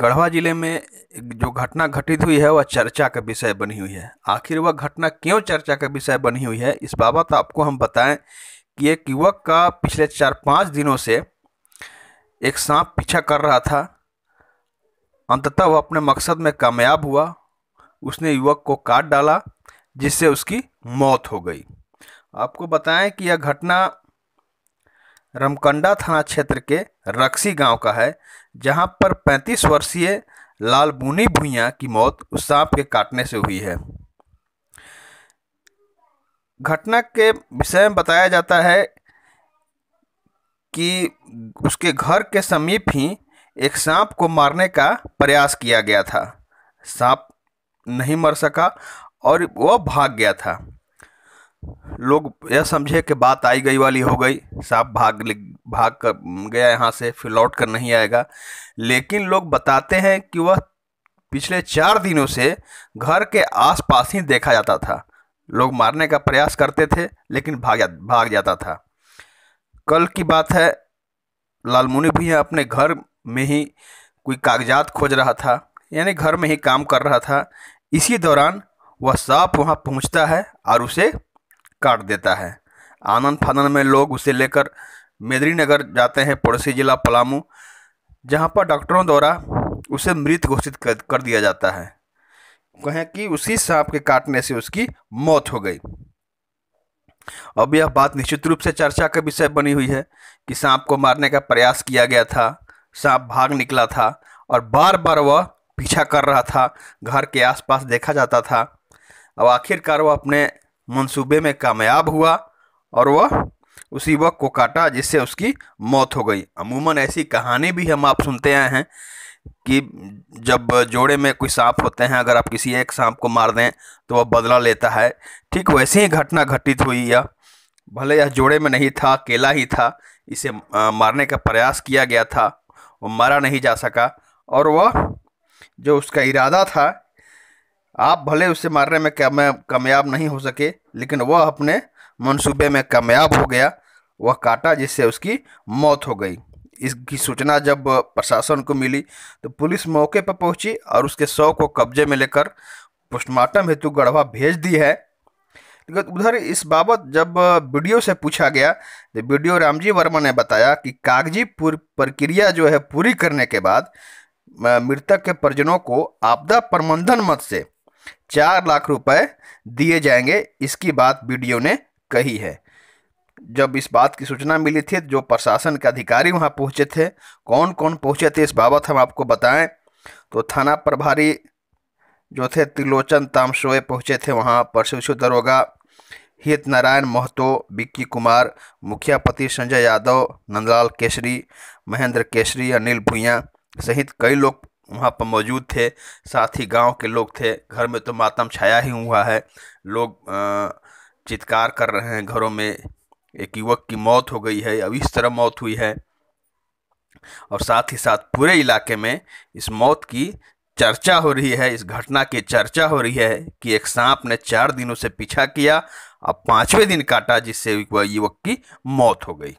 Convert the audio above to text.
गढ़वा जिले में जो घटना घटित हुई है वह चर्चा का विषय बनी हुई है आखिर वह घटना क्यों चर्चा का विषय बनी हुई है इस बाबत आपको हम बताएं कि एक युवक का पिछले चार पाँच दिनों से एक सांप पीछा कर रहा था अंततः वह अपने मकसद में कामयाब हुआ उसने युवक को काट डाला जिससे उसकी मौत हो गई आपको बताएं कि यह घटना रमकंडा थाना क्षेत्र के रक्सी गांव का है जहां पर 35 वर्षीय लाल बुनी भुइया की मौत उस सांप के काटने से हुई है घटना के विषय में बताया जाता है कि उसके घर के समीप ही एक सांप को मारने का प्रयास किया गया था सांप नहीं मर सका और वह भाग गया था लोग यह समझे कि बात आई गई वाली हो गई सांप भाग भाग कर गया यहाँ से फिर लौट कर नहीं आएगा लेकिन लोग बताते हैं कि वह पिछले चार दिनों से घर के आसपास ही देखा जाता था लोग मारने का प्रयास करते थे लेकिन भाग जा, भाग जाता था कल की बात है लालमुनि भी अपने घर में ही कोई कागजात खोज रहा था यानी घर में ही काम कर रहा था इसी दौरान वह सांप वहाँ पहुँचता है और उसे काट देता है आनंद फानंद में लोग उसे लेकर मेदरी नगर जाते हैं पड़ोसी जिला पलामू जहाँ पर डॉक्टरों द्वारा उसे मृत घोषित कर, कर दिया जाता है कहें कि उसी सांप के काटने से उसकी मौत हो गई अब यह बात निश्चित रूप से चर्चा का विषय बनी हुई है कि सांप को मारने का प्रयास किया गया था सांप भाग निकला था और बार बार वह पीछा कर रहा था घर के आसपास देखा जाता था अब आखिरकार वह अपने मंसूबे में कामयाब हुआ और वह उसी वक्त को काटा जिससे उसकी मौत हो गई अमूमन ऐसी कहानी भी हम आप सुनते आए हैं कि जब जोड़े में कोई सांप होते हैं अगर आप किसी एक सांप को मार दें तो वह बदला लेता है ठीक वैसे ही घटना घटित हुई या भले यह जोड़े में नहीं था अकेला ही था इसे मारने का प्रयास किया गया था वो मारा नहीं जा सका और वह जो उसका इरादा था आप भले उसे मारने में कामयाब नहीं हो सके लेकिन वह अपने मनसूबे में कामयाब हो गया वह काटा जिससे उसकी मौत हो गई इसकी सूचना जब प्रशासन को मिली तो पुलिस मौके पर पहुंची और उसके शव को कब्जे में लेकर पोस्टमार्टम हेतु गढ़वा भेज दी है उधर इस बाबत जब वीडियो से पूछा गया तो वीडियो रामजी वर्मा ने बताया कि कागजी प्रक्रिया जो है पूरी करने के बाद मृतक के परिजनों को आपदा प्रबंधन मत से चार लाख रुपए दिए जाएंगे इसकी बात वीडियो ने कही है जब इस बात की सूचना मिली थी जो प्रशासन के अधिकारी वहां पहुंचे थे कौन कौन पहुंचे थे इस बाबत हम आपको बताएं तो थाना प्रभारी जो थे त्रिलोचन तामसोए पहुंचे थे वहां पर शिशु दरोगा हित नारायण महतो विक्की कुमार मुखियापति संजय यादव नंदलाल केसरी महेंद्र केसरी अनिल भुइया सहित कई लोग वहाँ पर मौजूद थे साथ ही गाँव के लोग थे घर में तो मातम छाया ही हुआ है लोग आ, चित्कार कर रहे हैं घरों में एक युवक की मौत हो गई है अब इस तरह मौत हुई है और साथ ही साथ पूरे इलाके में इस मौत की चर्चा हो रही है इस घटना की चर्चा हो रही है कि एक सांप ने चार दिनों से पीछा किया अब पाँचवें दिन काटा जिससे युवक की मौत हो गई